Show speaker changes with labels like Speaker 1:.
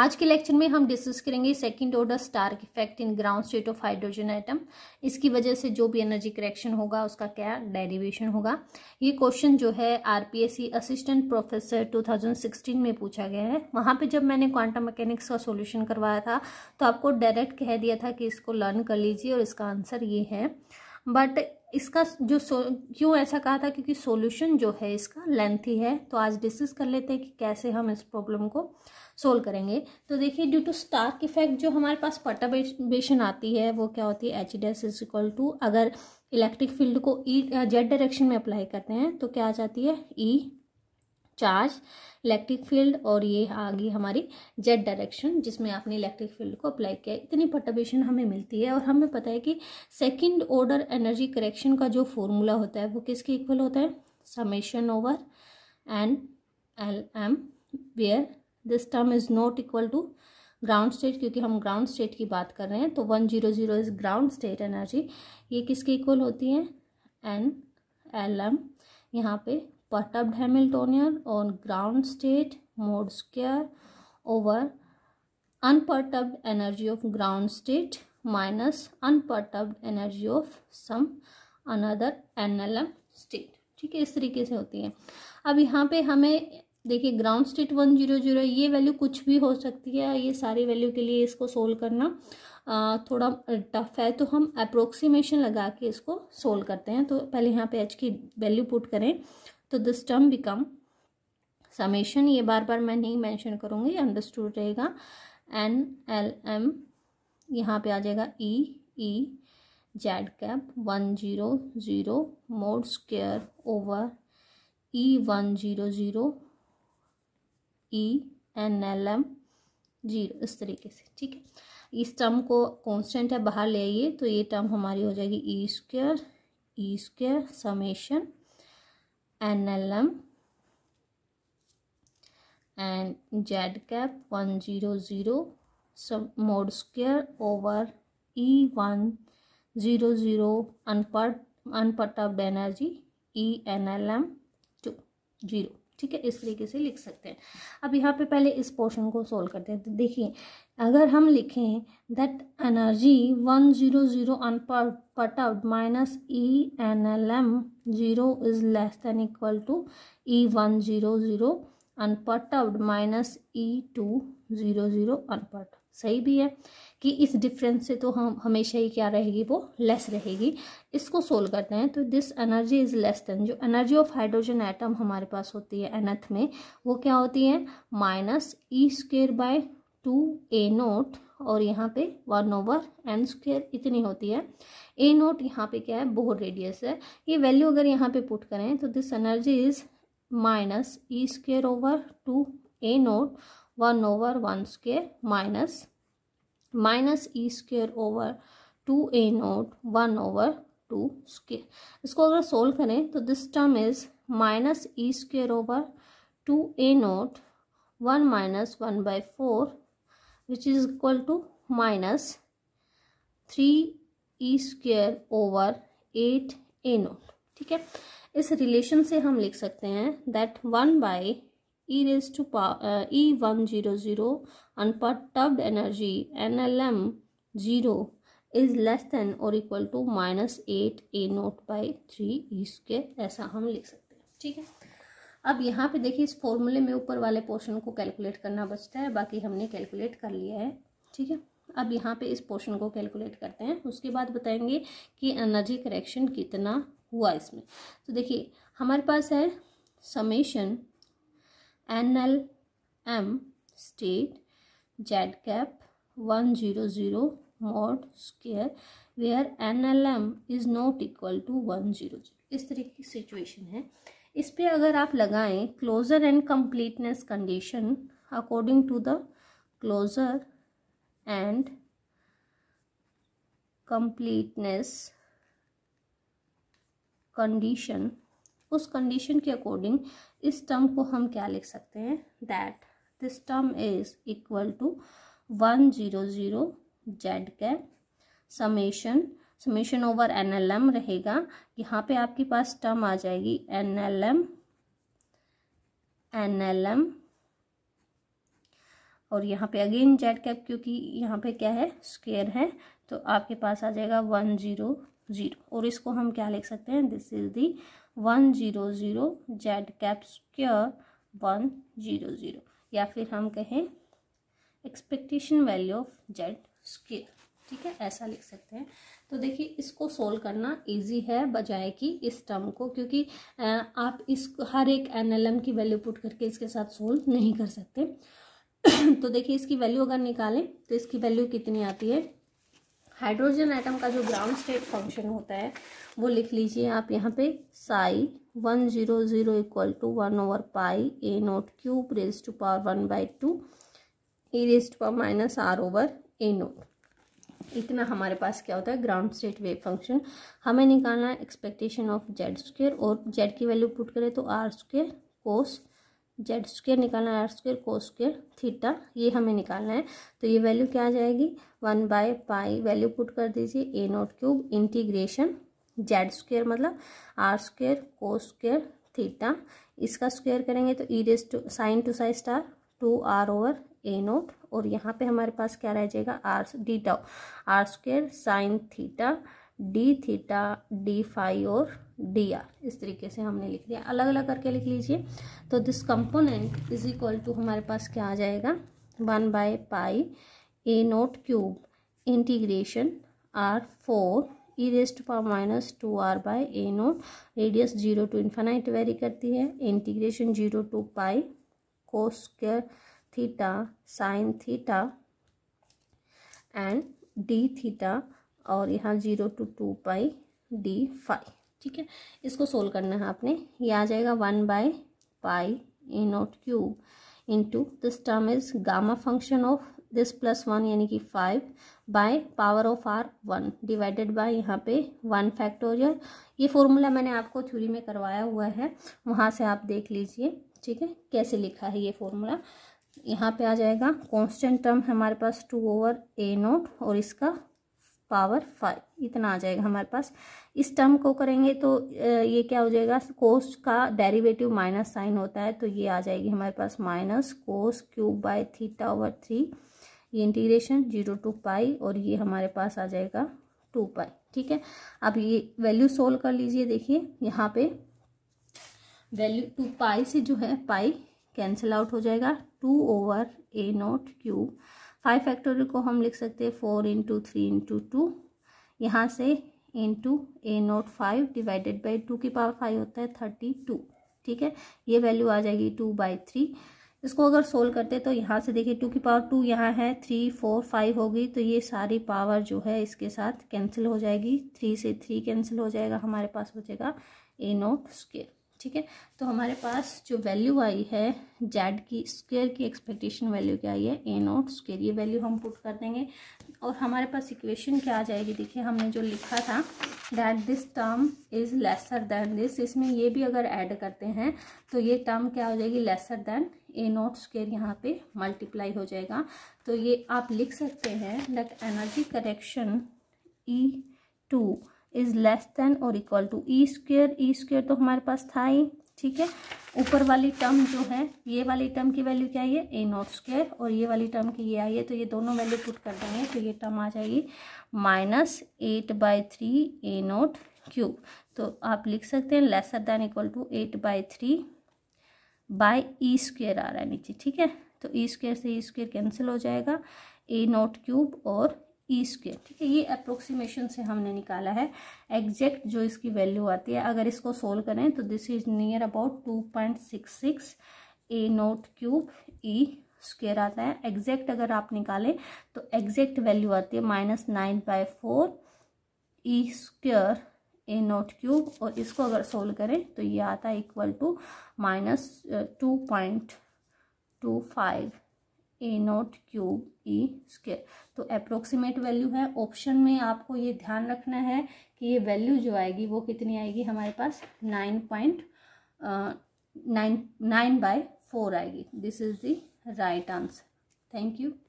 Speaker 1: आज के लेक्चर में हम डिस्कस करेंगे second order Stark effect in ground state of hydrogen atom इसकी वजह से जो भी एनर्जी करेक्शन होगा उसका क्या डेरिवेशन होगा ये क्वेश्चन जो है आरपीएससी असिस्टेंट प्रोफेसर 2016 में पूछा गया है वहाँ पे जब मैंने क्वांटम मैकेनिक्स का सोल्यूशन करवाया था तो आपको डायरेक्ट कह दिया था कि इसको लर्न कर लीजिए और इसका आंसर ये है बट इसका जो क्यों ऐसा कहा था क्योंकि सॉल्यूशन जो है इसका लेंथी है तो आज डिस्कस कर लेते हैं कि कैसे हम इस प्रॉब्लम को सोल्व करेंगे तो देखिए ड्यू टू स्टार्क इफेक्ट जो हमारे पास पटाबेशन आती है वो क्या होती है H S is equal to अगर इलेक्ट्रिक फील्ड को ई जेड डायरेक्शन में अप्लाई करते हैं तो क्या आ जाती है E e, charge electric field और ये आ गई हमारी जेड डायरेक्शन जिसमें आपने इलेक्ट्रिक फील्ड को अप्लाई किया इतनी परटर्बेशन हमें मिलती है और हमें पता है कि सेकंड ऑर्डर एनर्जी करेक्शन का जो फॉर्मूला होता है वो किसके इक्वल होता है summation over N L M where this term is not equal to ground state क्योंकि हम ग्राउंड स्टेट की बात कर रहे हैं तो one zero zero is ground state energy ये किसके इक्वल होती है एन एल एम यहाँ पे perturbed Hamiltonian on ground state mod square over unperturbed energy of ground state minus unperturbed energy of some another NLM state ठीक है इस तरीके से होती है अब यहाँ पे हमें देखिए ground state one zero zero ये वैल्यू कुछ भी हो सकती है ये सारी वैल्यू के लिए इसको सोल्व करना थोड़ा टफ है तो हम अप्रोक्सीमेशन लगा के इसको सोल्व करते हैं तो पहले यहाँ पे एच की वैल्यू पुट करें तो दिस टर्म बिकम समेशन ये बार बार मैं नहीं मेंशन करूँगी अंडरस्टूड रहेगा एन एल एम यहाँ पे आ जाएगा E E Z cap one zero zero mod square over E one zero zero E N L M zero इस तरीके से ठीक है इस टर्म को कांस्टेंट है बाहर ले आइए तो ये टर्म हमारी हो जाएगी E square E square summation NLM and Z cap 100 sub mod square over E100 unput unputta Banerjee ENLM 2 0 ठीक है इस तरीके से लिख सकते हैं अब यहाँ पे पहले इस पोर्शन को सोल्व करते हैं तो देखिए अगर हम लिखें that energy one zero zero put out minus E N L M zero is less than equal to E one zero zero input out minus E two zero zero input सही भी है कि इस डिफरेंस से तो हम हमेशा ही क्या रहेगी वो लेस रहेगी इसको सोल्व करते हैं तो this energy is less than जो एनर्जी ऑफ हाइड्रोजन एटम हमारे पास होती है एनथ में वो क्या होती है minus E square by two a naught और यहाँ पे वन ओवर एन स्क्र इतनी होती है ए नोट यहाँ पे क्या है बहुत रेडियस है ये वैल्यू अगर यहाँ पे पुट करें तो this energy is minus E square over two a naught one over one square minus minus E square over two a naught one over two square इसको अगर सोल्व करें तो this term is minus E square over two a naught one minus one by four which is equal to minus three E square over eight a naught ठीक है इस relation से हम लिख सकते हैं that one by E raise to E one zero zero unperturbed energy N L M zero is less than और equal to minus eight a naught by three E square ऐसा हम लिख सकते हैं ठीक है अब यहाँ पे देखिए इस फॉर्मूले में ऊपर वाले पोर्शन को कैलकुलेट करना बचता है बाकी हमने कैलकुलेट कर लिया है ठीक है अब यहाँ पे इस पोर्शन को कैलकुलेट करते हैं उसके बाद बताएंगे कि एनर्जी करेक्शन कितना हुआ इसमें तो देखिए हमारे पास है summation N L M state Z cap one zero zero mod square where N L M is not equal to one zero zero इस तरह की सिचुएशन है इस पर अगर आप लगाएं closure and completeness condition according to the closure and completeness condition उस कंडीशन के अकॉर्डिंग इस टर्म को हम क्या लिख सकते हैं that this term is equal to one zero zero Z cap summation summation over N L M रहेगा यहाँ पे आपके पास टर्म आ जाएगी N L M N L M और यहाँ पे अगेन जेड कैप क्योंकि यहाँ पे क्या है स्क्वेयर है तो आपके पास आ जाएगा वन जीरो जीरो और इसको हम क्या लिख सकते हैं this is the one zero zero Z cap square one zero zero या फिर हम कहें expectation value of Z square ठीक है ऐसा लिख सकते हैं तो देखिए इसको सोल्व करना इजी है बजाय कि इस टर्म को क्योंकि आप इस हर एक एनएलएम की वैल्यू पुट करके इसके साथ सोल्व नहीं कर सकते तो देखिए इसकी वैल्यू अगर निकालें तो इसकी वैल्यू कितनी आती है हाइड्रोजन आइटम का जो ग्राउंड स्टेट फंक्शन होता है वो लिख लीजिए आप यहाँ पे psi one zero zero equal to one over pi a naught cube raise to power one by two a raise to power minus R over a naught इतना हमारे पास क्या होता है ग्राउंड स्टेट वेव फंक्शन हमें निकालना है expectation of Z square और जेड की वैल्यू पुट करें तो R square cos Z square निकालना है R square cos square theta ये हमें निकालना है तो ये वैल्यू क्या आ जाएगी one by pi value put कर दीजिए a naught cube integration Z square मतलब R square cos square theta इसका स्क्वेयर करेंगे तो E raise to sine two psi star two R over a naught और यहाँ पे हमारे पास क्या रह जाएगा R D tau R square sine theta D theta D five और डी आर इस तरीके से हमने लिख दिया अलग अलग करके लिख लीजिए तो this component is equal to हमारे पास क्या आ जाएगा one by pi a naught cube integration R four E rest power minus two R by a naught radius zero to infinite vary करती है integration zero to pi cos square theta sine theta and D theta और यहाँ zero to two pi D phi ठीक है इसको solve करना है आपने ये आ जाएगा one by pi a naught cube into this term is gamma function of this plus one यानी कि five by power of R one divided by यहाँ पे वन फैक्टोरियल ये फॉर्मूला मैंने आपको थ्योरी में करवाया हुआ है वहाँ से आप देख लीजिए ठीक है कैसे लिखा है ये फॉर्मूला यहाँ पे आ जाएगा कांस्टेंट टर्म हमारे पास टू ओवर ए नोट और इसका पावर फाइव इतना आ जाएगा हमारे पास इस टर्म को करेंगे तो ये क्या हो जाएगा कोस का डेरिवेटिव माइनस साइन होता है तो ये आ जाएगी हमारे पास minus cos cube by theta over three ये इंटीग्रेशन जीरो टू पाई और ये हमारे पास आ जाएगा टू पाई ठीक है अब ये वैल्यू सोल्व कर लीजिए देखिए यहाँ पे वैल्यू टू पाई से जो है पाई कैंसिल आउट हो जाएगा two over a naught cube five factorial को हम लिख सकते हैं four into three into two यहाँ से into a naught five divided by two की पावर फाइव होता है थर्टी टू ठीक है ये वैल्यू आ जाएगी टू बाई थ्री इसको अगर सोल्व करते तो यहाँ से देखिए टू की पावर टू यहाँ है थ्री फोर फाइव होगी तो ये सारी पावर जो है इसके साथ कैंसिल हो जाएगी थ्री से थ्री कैंसिल हो जाएगा हमारे पास बचेगा ए नोट स्केयर ठीक है तो हमारे पास जो वैल्यू आई है जेड की स्क्वेयर की एक्सपेक्टेशन वैल्यू क्या आई है ए नोट स्क्वेयर ये वैल्यू हम पुट कर देंगे और हमारे पास इक्वेशन क्या आ जाएगी देखिए हमने जो लिखा था that this term is lesser than this इसमें ये भी अगर ऐड करते हैं तो ये टर्म क्या हो जाएगी lesser than a naught square यहाँ पे मल्टीप्लाई हो जाएगा तो ये आप लिख सकते हैं that energy correction E two is less than और equal to E square E square तो हमारे पास था ही ठीक है ऊपर वाली टर्म जो है ये वाली टर्म की वैल्यू क्या आई है ए नॉट स्क्र और ये वाली टर्म की ये आई है तो ये दोनों वैल्यू पुट कर देंगे तो ये टर्म आ जाएगी minus eight by three a naught cube तो आप लिख सकते हैं lesser than equal to eight by three by E square आ रहा है नीचे ठीक है तो ई e स्क्र से ई स्क्र कैंसिल हो जाएगा ए नॉट क्यूब और ई e स्क्वेयर ठीक है ये अप्रोक्सीमेशन से हमने निकाला है एग्जैक्ट जो इसकी वैल्यू आती है अगर इसको सोल्व करें तो this is near about two point six six a naught cube E square आता है एग्जैक्ट अगर आप निकालें तो एग्जैक्ट वैल्यू आती है minus nine by four E square a naught cube और इसको अगर सोल्व करें तो ये आता है equal to minus two point two five a naught cube E square तो अप्रोक्सीमेट वैल्यू है ऑप्शन में आपको ये ध्यान रखना है कि ये वैल्यू जो आएगी वो कितनी आएगी हमारे पास nine point nine nine by four आएगी this is the right answer thank you